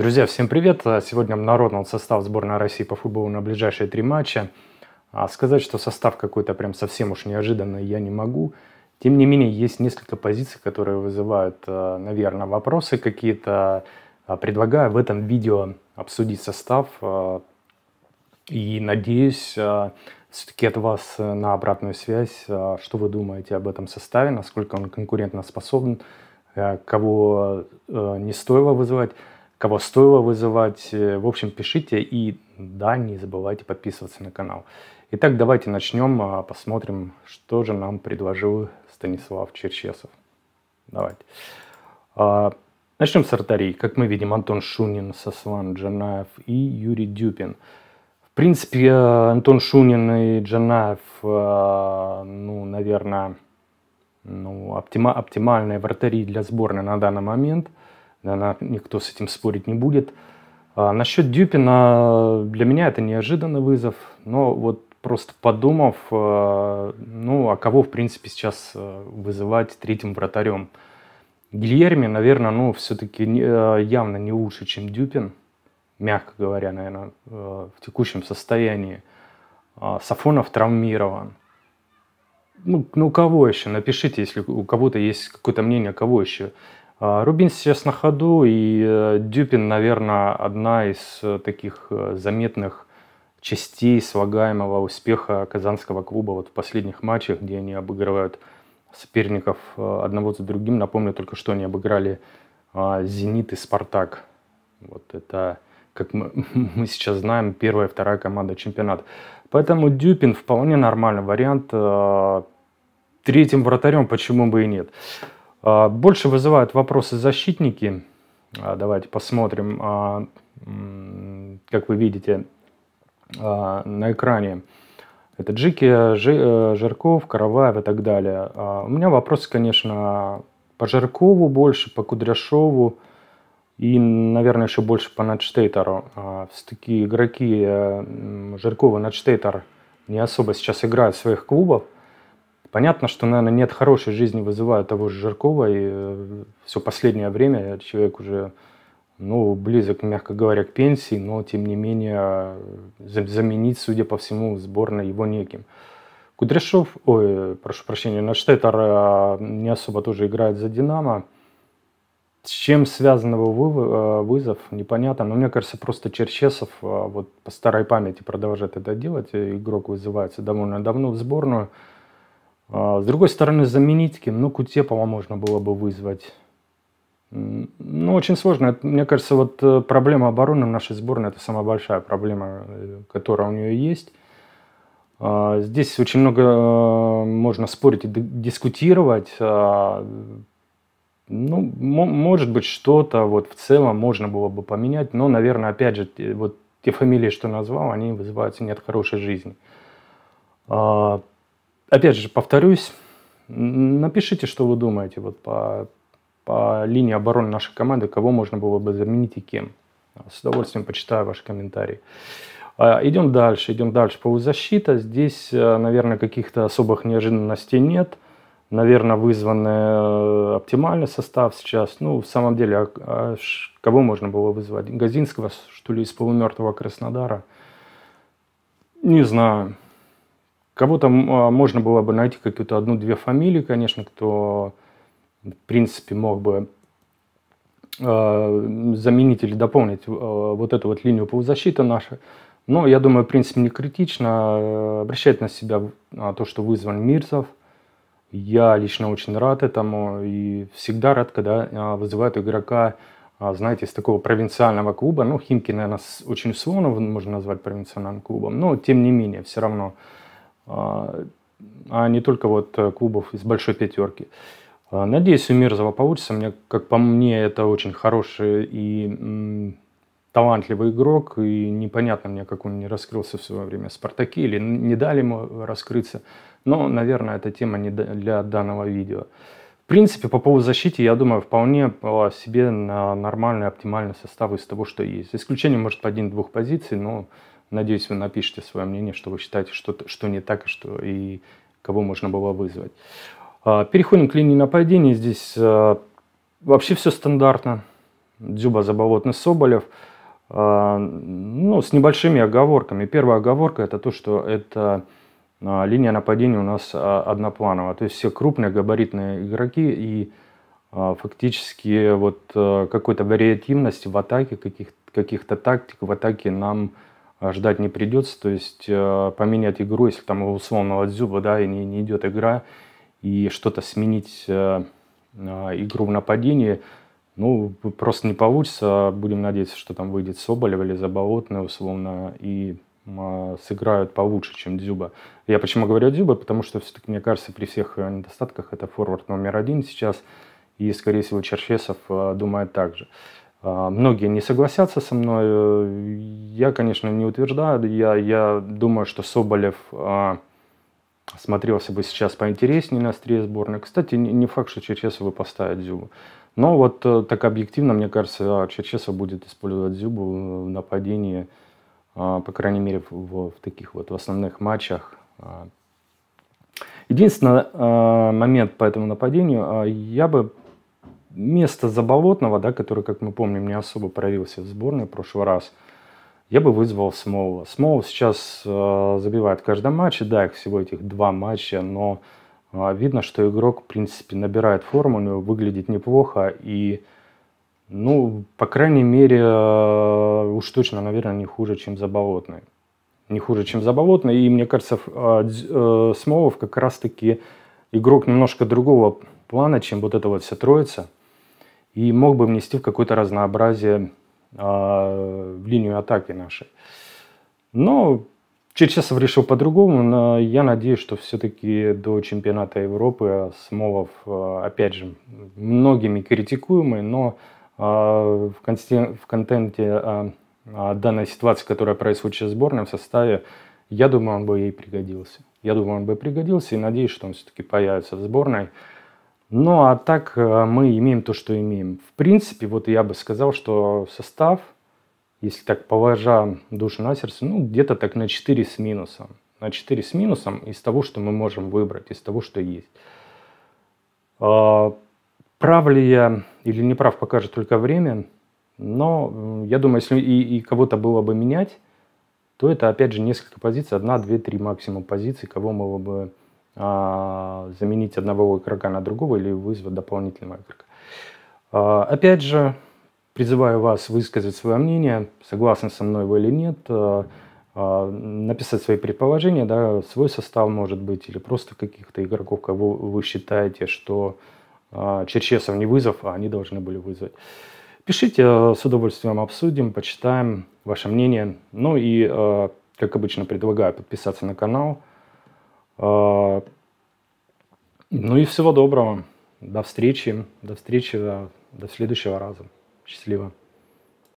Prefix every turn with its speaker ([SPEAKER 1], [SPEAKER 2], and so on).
[SPEAKER 1] Друзья, всем привет! Сегодня народный состав сборной России по футболу на ближайшие три матча. А сказать, что состав какой-то прям совсем уж неожиданный, я не могу. Тем не менее, есть несколько позиций, которые вызывают, э, наверное, вопросы какие-то. А предлагаю в этом видео обсудить состав. Э, и надеюсь, э, все-таки от вас на обратную связь. Что вы думаете об этом составе, насколько он конкурентно кого не стоило вызывать кого стоило вызывать. Э, в общем, пишите и да, не забывайте подписываться на канал. Итак, давайте начнем, а, посмотрим, что же нам предложил Станислав Черчесов. Давайте. А, начнем с вратарей. Как мы видим, Антон Шунин, Сослан Джанаев и Юрий Дюпин. В принципе, э, Антон Шунин и Джанаев, э, ну, наверное, ну, оптима оптимальные вратари для сборной на данный момент – наверное, никто с этим спорить не будет. А насчет Дюпина, для меня это неожиданный вызов, но вот просто подумав, а, ну, а кого, в принципе, сейчас а, вызывать третьим вратарем? Гильерми, наверное, ну, все-таки а, явно не лучше, чем Дюпин, мягко говоря, наверное, в текущем состоянии. Сафонов травмирован. Ну, ну, кого еще? Напишите, если у кого-то есть какое-то мнение, кого еще а, Рубин сейчас на ходу, и э, Дюпин, наверное, одна из э, таких э, заметных частей слагаемого успеха казанского клуба вот в последних матчах, где они обыгрывают соперников одного за другим. Напомню только, что они обыграли а, «Зенит» и «Спартак». Вот это, как мы, мы сейчас знаем, первая и вторая команда чемпионата. Поэтому Дюпин вполне нормальный вариант. А, третьим вратарем почему бы и нет. А, больше вызывают вопросы защитники. А, давайте посмотрим, а, как вы видите на экране. Это Джики, э, Жирков, Караваев и так далее. У меня вопросы, конечно, по Жиркову больше, по Кудряшову и, наверное, еще больше по Надштейтеру. Все-таки игроки э, Жиркова и Надштейтер не особо сейчас играют в своих клубах. Понятно, что, наверное, нет хорошей жизни, вызывая того же Жиркова, и э, все последнее время человек уже ну, близок, мягко говоря, к пенсии, но, тем не менее, э, заменить, судя по всему, сборной его неким. Кудряшов, ой, прошу прощения, Наштеттер э, не особо тоже играет за «Динамо». С чем связан его вызов, непонятно. Но мне кажется, просто Черчесов вот по старой памяти продолжает это делать. Игрок вызывается довольно давно в сборную. А, с другой стороны, заменить кем? Ну, Кутепова можно было бы вызвать. Ну, очень сложно. Мне кажется, вот э, проблема обороны нашей сборной – это самая большая проблема, э, которая у нее есть. А, здесь очень много э, можно спорить и дискутировать. А, ну, может быть, что-то вот в целом можно было бы поменять, но, наверное, опять же, вот те фамилии, что назвал, они вызывают от хорошей жизни опять же, повторюсь, напишите, что вы думаете вот по, по линии обороны нашей команды, кого можно было бы заменить и кем. С удовольствием почитаю ваши комментарии. А, идем дальше, идем дальше. Полузащита. Здесь, э, наверное, каких-то особых неожиданностей нет. Наверное, вызванный э, оптимальный состав сейчас. Ну, в самом деле, а, а кого можно было вызвать? Газинского, что ли, из полумертвого Краснодара? Не знаю. Кого-то а, можно было бы найти какую-то одну-две фамилии, конечно, кто, в принципе, мог бы а, заменить или дополнить а, вот эту вот линию полузащиты наша. Но я думаю, в принципе, не критично. Обращать на себя то, что вызван Мирзов. Я лично очень рад этому и всегда рад, когда вызывают игрока, знаете, из такого провинциального клуба. Ну, Химки, наверное, очень условно можно назвать провинциальным клубом, но тем не менее, все равно. А, а не только вот э, клубов из большой пятерки. А, надеюсь, у Мирзова получится. Мне, как по мне, это очень хороший и талантливый игрок, и непонятно мне, как он не раскрылся в свое время в «Спартаке» или не дали ему раскрыться. Но, наверное, эта тема не для данного видео. В принципе, по поводу защиты, я думаю, вполне себе на нормальный, оптимальный состав из того, что есть. Исключение может по один-двух позиций, но Надеюсь, вы напишите свое мнение, что вы считаете, что, что не так, что и кого можно было вызвать. А, переходим к линии нападения. Здесь а, вообще все стандартно. Дзюба, Заболотный, Соболев. А, ну, с небольшими оговорками. Первая оговорка – это то, что это линия нападения у нас одноплановая. То есть все крупные габаритные игроки и фактически вот какой-то вариативности в атаке, каких-то каких тактик в атаке нам не а, ждать не придется. То есть э, поменять игру, если там условного дзюба, да, и не, не идет игра, и что-то сменить э, э, игру в нападении, ну, просто не получится. Будем надеяться, что там выйдет Соболев или Заболотный, условно, и а, сыграют получше, чем Дзюба. Я почему говорю о Дзюбе, Потому что все-таки, мне кажется, при всех недостатках это форвард номер один сейчас. И, скорее всего, Черчесов думает так же. А, многие не согласятся со мной. Э, я, конечно, не утверждаю. Я, я думаю, что Соболев а, смотрелся бы сейчас поинтереснее на острие сборной. Кстати, не факт, что Черчесова поставит Дзюбу. Но вот э, так объективно, мне кажется, а, Черчесов будет использовать Дзюбу э, в нападении, по крайней мере, в, в таких вот в основных матчах. Единственный момент по этому нападению, я бы место Заболотного, да, который, как мы помним, не особо проявился в сборной в прошлый раз, я бы вызвал Смолова. Смолов сейчас э, забивает каждый матч, и да, их всего этих два матча, но э, видно, что игрок, в принципе, набирает форму, у него выглядит неплохо, и, ну, по крайней мере, э, уж точно, наверное, не хуже, чем Заболотный. Не хуже, чем Заболотный, и мне кажется, э, э, Смолов как раз-таки игрок немножко другого плана, чем вот эта вот вся троица – и мог бы внести в какое-то разнообразие а, в линию атаки нашей. Но через час решил по-другому, но я надеюсь, что все-таки до чемпионата Европы Смолов, а, опять же, многими критикуемый, но а, в, контенте данной ситуации, которая происходит сейчас в сборной, в составе, я думаю, он бы ей пригодился. Я думаю, он бы пригодился и надеюсь, что он все-таки появится в сборной. Ну а так э, мы имеем то, что имеем. В принципе, вот я бы сказал, что состав, если так положа душу на сердце, ну где-то так на 4 с минусом. На 4 с минусом из того, что мы можем выбрать, из того, что есть. А, прав ли я или не прав, покажет только время. Но я думаю, если и, и кого-то было бы менять, то это, опять же, несколько позиций. Одна, две, три максимум позиций, кого мы бы а, заменить одного игрока на другого или вызвать дополнительного игрока. А, опять же, призываю вас высказать свое мнение, согласны со мной вы или нет, а, написать свои предположения, да, свой состав, может быть, или просто каких-то игроков, кого вы считаете, что Черчесов не вызов, а они должны были вызвать. Пишите, с удовольствием обсудим, почитаем ваше мнение. Ну и, как обычно, предлагаю подписаться на канал – а, ну и всего доброго. До встречи. До встречи. До следующего раза. Счастливо.